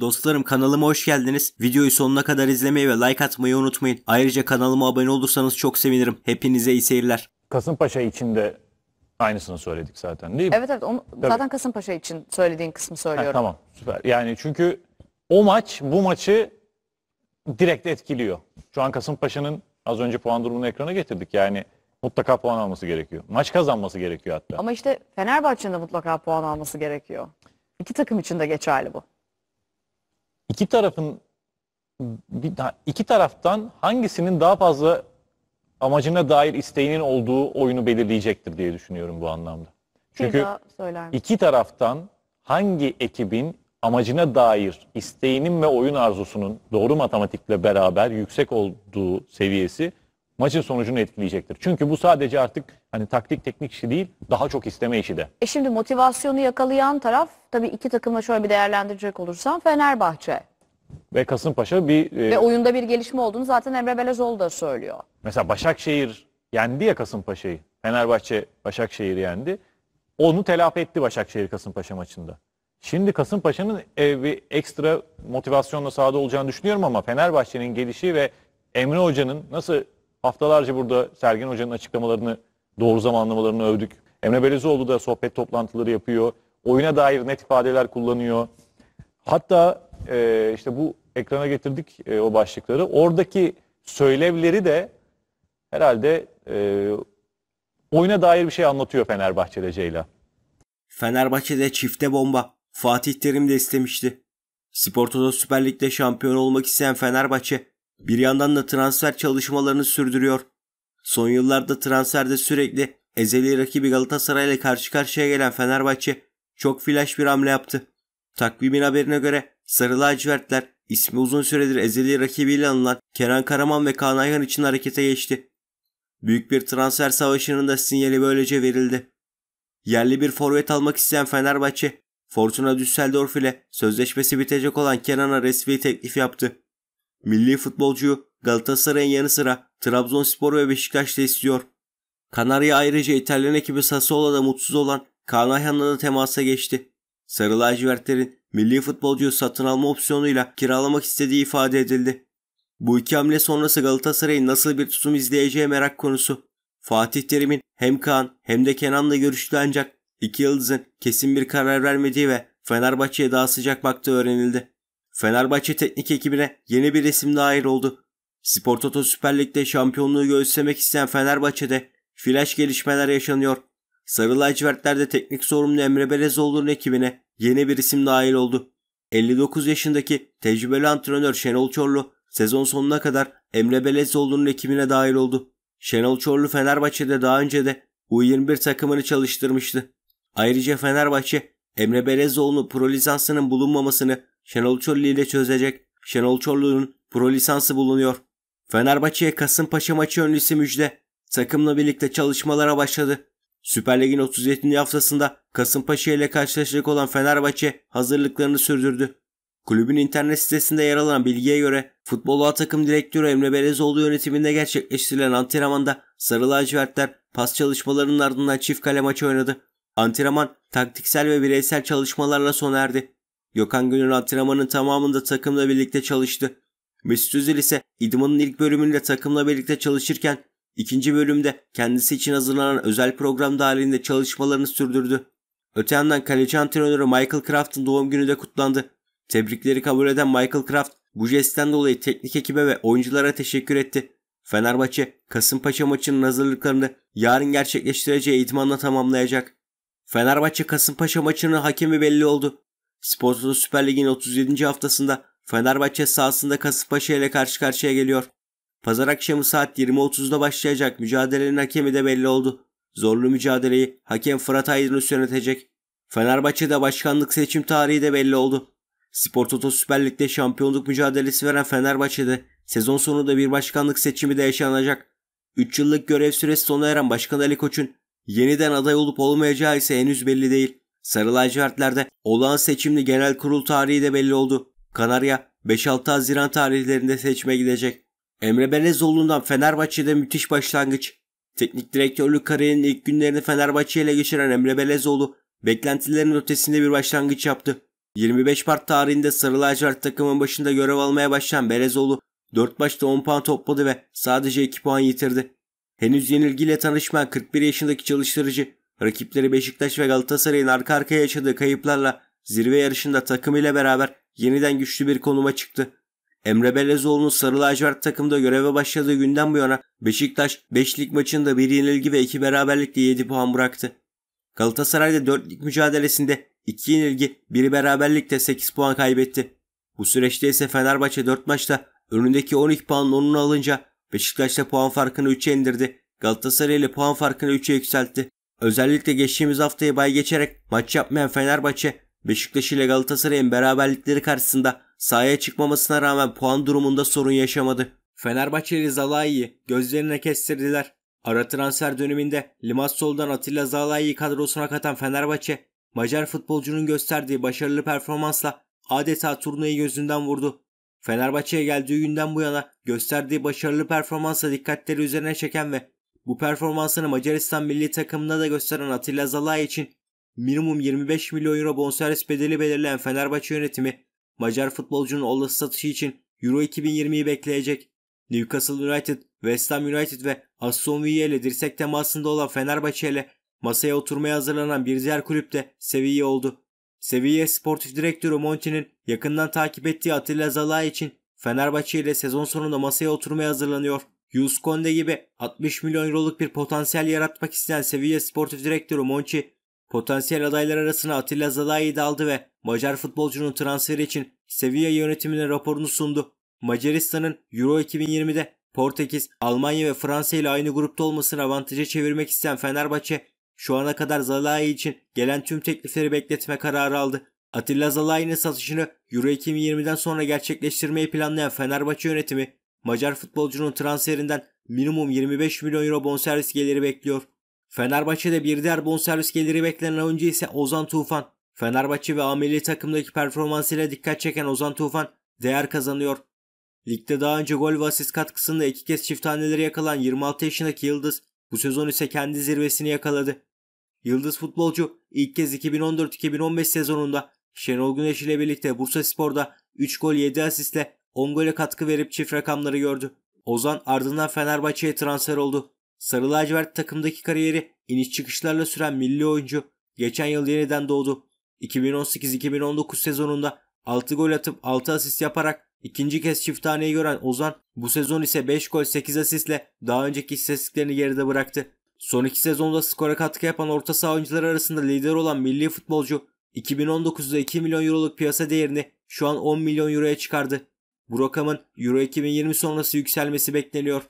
Dostlarım kanalıma hoş geldiniz. Videoyu sonuna kadar izlemeyi ve like atmayı unutmayın. Ayrıca kanalıma abone olursanız çok sevinirim. Hepinize iyi seyirler. Kasımpaşa için de aynısını söyledik zaten değil mi? Evet evet onu, Tabii. zaten Kasımpaşa için söylediğin kısmı söylüyorum. Ha, tamam süper. Yani çünkü o maç bu maçı direkt etkiliyor. Şu an Kasımpaşa'nın az önce puan durumunu ekrana getirdik. Yani mutlaka puan alması gerekiyor. Maç kazanması gerekiyor hatta. Ama işte Fenerbahçe'nin de mutlaka puan alması gerekiyor. İki takım için de geçerli bu iki tarafın iki taraftan hangisinin daha fazla amacına dair isteğinin olduğu oyunu belirleyecektir diye düşünüyorum bu anlamda. Çünkü iki taraftan hangi ekibin amacına dair isteğinin ve oyun arzusunun doğru matematikle beraber yüksek olduğu seviyesi maçın sonucunu etkileyecektir. Çünkü bu sadece artık hani taktik teknik işi değil daha çok isteme işi de. E şimdi motivasyonu yakalayan taraf tabii iki takımla şöyle bir değerlendirecek olursam Fenerbahçe. Ve Kasımpaşa bir... E, Ve oyunda bir gelişme olduğunu zaten Emre Belezoğlu da söylüyor. Mesela Başakşehir yendi ya Kasımpaşa'yı. Fenerbahçe Başakşehir yendi. Onu telafi etti Başakşehir Kasımpaşa maçında. Şimdi Kasımpaşa'nın e, ekstra motivasyonla sahada olacağını düşünüyorum ama Fenerbahçe'nin gelişi ve Emre Hoca'nın nasıl Haftalarca burada Sergen Hoca'nın açıklamalarını, doğru zamanlamalarını övdük. Emre Belezoğlu da sohbet toplantıları yapıyor. Oyuna dair net ifadeler kullanıyor. Hatta e, işte bu ekrana getirdik e, o başlıkları. Oradaki söylevleri de herhalde e, oyuna dair bir şey anlatıyor Fenerbahçe'de Ceyla. Fenerbahçe'de çifte bomba. Fatih Terim de istemişti. Sporto'da Süper Lig'de şampiyon olmak isteyen Fenerbahçe bir yandan da transfer çalışmalarını sürdürüyor. Son yıllarda transferde sürekli ezeli rakibi Galatasaray ile karşı karşıya gelen Fenerbahçe çok flash bir hamle yaptı. Takvimin haberine göre Sarı Lacivertler ismi uzun süredir ezeli rakibiyle anılan Kenan Karaman ve Kaan Ayhan için harekete geçti. Büyük bir transfer savaşının da sinyali böylece verildi. Yerli bir forvet almak isteyen Fenerbahçe, Fortuna Düsseldorf ile sözleşmesi bitecek olan Kenan'a resmi teklif yaptı. Milli futbolcu Galatasaray'ın yanı sıra Trabzonspor ve Beşiktaş da istiyor. Kanarya ayrıca İtalyan ekibi Sassuolo'da mutsuz olan Kanayan'la da temasa geçti. Sarı lacivertlerin milli futbolcuyu satın alma opsiyonuyla kiralamak istediği ifade edildi. Bu iki hamle sonrası Galatasaray'ın nasıl bir tutum izleyeceği merak konusu. Fatih Terim'in hem Kaan hem de Kenan'la görüştü ancak iki yıldızın kesin bir karar vermediği ve Fenerbahçe'ye daha sıcak baktığı öğrenildi. Fenerbahçe teknik ekibine yeni bir isim dahil oldu. Spor Toto Süper Lig'de şampiyonluğu göstermek isteyen Fenerbahçe'de flash gelişmeler yaşanıyor. Sarı lacivertlerde teknik sorumlu Emre Belezoğlu'nun ekibine yeni bir isim dahil oldu. 59 yaşındaki tecrübeli antrenör Şenol Çorlu sezon sonuna kadar Emre Belezoğlu'nun ekibine dahil oldu. Şenol Çorlu Fenerbahçe'de daha önce de U21 takımını çalıştırmıştı. Ayrıca Fenerbahçe Emre Belezoğlu'nun pro lisansının bulunmamasını Şenol Çorlu ile çözecek. Şenol Çorlu'nun pro lisansı bulunuyor. Fenerbahçe'ye Kasımpaşa maçı önlüsü müjde. Takımla birlikte çalışmalara başladı. Süper Lig'in 37. haftasında Kasımpaşa ile karşılaşacak olan Fenerbahçe hazırlıklarını sürdürdü. Kulübün internet sitesinde yer alan bilgiye göre futbol takım direktörü Emre Belezoğlu yönetiminde gerçekleştirilen antrenmanda Sarı Lacivertler pas çalışmalarının ardından çift kale maçı oynadı. Antrenman taktiksel ve bireysel çalışmalarla sona erdi. Gökhan Gönül antrenmanın tamamında takımla birlikte çalıştı. Mesut Özil ise idmanın ilk bölümünde takımla birlikte çalışırken ikinci bölümde kendisi için hazırlanan özel program dahilinde çalışmalarını sürdürdü. Öte yandan kaleci antrenörü Michael Kraft'ın doğum günü de kutlandı. Tebrikleri kabul eden Michael Kraft bu jestten dolayı teknik ekibe ve oyunculara teşekkür etti. Fenerbahçe, Kasımpaşa maçının hazırlıklarını yarın gerçekleştireceği idmanla tamamlayacak. Fenerbahçe Kasımpaşa maçının hakemi belli oldu. Sportoto Süper Lig'in 37. haftasında Fenerbahçe sahasında Kasımpaşa ile karşı karşıya geliyor. Pazar akşamı saat 20.30'da başlayacak mücadelenin hakemi de belli oldu. Zorlu mücadeleyi hakem Fırat Aydınus yönetecek. Fenerbahçe'de başkanlık seçim tarihi de belli oldu. Sportoto Toto Süper Lig'de şampiyonluk mücadelesi veren Fenerbahçe'de sezon sonunda bir başkanlık seçimi de yaşanacak. 3 yıllık görev süresi sona eren Başkan Ali Koç'un yeniden aday olup olmayacağı ise henüz belli değil. Sarı lacivertlerde olağan seçimli genel kurul tarihi de belli oldu. Kanarya 5-6 Haziran tarihlerinde seçime gidecek. Emre Belezoğlu'ndan Fenerbahçe'de müthiş başlangıç. Teknik direktörlük kariyerinin ilk günlerini Fenerbahçe ile geçiren Emre Belezoğlu beklentilerin ötesinde bir başlangıç yaptı. 25 Mart tarihinde Sarı Lacivert takımın başında görev almaya başlayan Belezoğlu 4 maçta 10 puan topladı ve sadece 2 puan yitirdi. Henüz yenilgiyle tanışmayan 41 yaşındaki çalıştırıcı Rakipleri Beşiktaş ve Galatasaray'ın arka arkaya yaşadığı kayıplarla zirve yarışında takım ile beraber yeniden güçlü bir konuma çıktı. Emre Belezoğlu'nun Sarı Lacivert takımda göreve başladığı günden bu yana Beşiktaş 5 lig maçında 1 yenilgi ve 2 beraberlikle 7 puan bıraktı. Galatasaray'da 4 lig mücadelesinde 2 yenilgi 1 beraberlikte 8 puan kaybetti. Bu süreçte ise Fenerbahçe 4 maçta önündeki 12 puanın 10'unu alınca Beşiktaş'ta puan farkını 3'e indirdi. Galatasaray ile puan farkını 3'e yükseltti. Özellikle geçtiğimiz haftayı bay geçerek maç yapmayan Fenerbahçe, Beşiktaş ile Galatasaray'ın beraberlikleri karşısında sahaya çıkmamasına rağmen puan durumunda sorun yaşamadı. Fenerbahçeli Zalai'yi gözlerine kestirdiler. Ara transfer döneminde Limassol'dan Atilla Zalai'yi kadrosuna katan Fenerbahçe, Macar futbolcunun gösterdiği başarılı performansla adeta turnayı gözünden vurdu. Fenerbahçe'ye geldiği günden bu yana gösterdiği başarılı performansa dikkatleri üzerine çeken ve bu performansını Macaristan milli takımına da gösteren Atilla Zalay için minimum 25 milyon euro bonservis bedeli belirleyen Fenerbahçe yönetimi Macar futbolcunun olası satışı için Euro 2020'yi bekleyecek. Newcastle United, West Ham United ve Aston Villa ile dirsek temasında olan Fenerbahçe ile masaya oturmaya hazırlanan bir diğer kulüp de Sevilla oldu. Sevilla sportif direktörü Monti'nin yakından takip ettiği Atilla Zalay için Fenerbahçe ile sezon sonunda masaya oturmaya hazırlanıyor. Yus Konde gibi 60 milyon euroluk bir potansiyel yaratmak isteyen Sevilla Sportif Direktörü Monchi, potansiyel adaylar arasına Atilla Zalai'yi de aldı ve Macar futbolcunun transferi için Sevilla yönetimine raporunu sundu. Macaristan'ın Euro 2020'de Portekiz, Almanya ve Fransa ile aynı grupta olmasını avantaja çevirmek isteyen Fenerbahçe, şu ana kadar Zalai için gelen tüm teklifleri bekletme kararı aldı. Atilla Zalai'nin satışını Euro 2020'den sonra gerçekleştirmeyi planlayan Fenerbahçe yönetimi Macar futbolcunun transferinden minimum 25 milyon euro bonservis geliri bekliyor. Fenerbahçe'de bir diğer bonservis geliri beklenen oyuncu ise Ozan Tufan. Fenerbahçe ve ameli takımdaki performansıyla dikkat çeken Ozan Tufan değer kazanıyor. Ligde daha önce gol ve asist katkısında iki kez çift haneleri yakalan 26 yaşındaki Yıldız bu sezon ise kendi zirvesini yakaladı. Yıldız futbolcu ilk kez 2014-2015 sezonunda Şenol Güneş ile birlikte Bursa Spor'da 3 gol 7 asistle 10 gole katkı verip çift rakamları gördü. Ozan ardından Fenerbahçe'ye transfer oldu. Sarı lacivert takımdaki kariyeri iniş çıkışlarla süren milli oyuncu geçen yıl yeniden doğdu. 2018-2019 sezonunda 6 gol atıp 6 asist yaparak ikinci kez çift taneyi gören Ozan bu sezon ise 5 gol 8 asistle daha önceki istatistiklerini geride bıraktı. Son iki sezonda skora katkı yapan orta saha oyuncuları arasında lider olan milli futbolcu 2019'da 2 milyon euroluk piyasa değerini şu an 10 milyon euroya çıkardı. Bu rakamın Euro 2020 sonrası yükselmesi bekleniyor.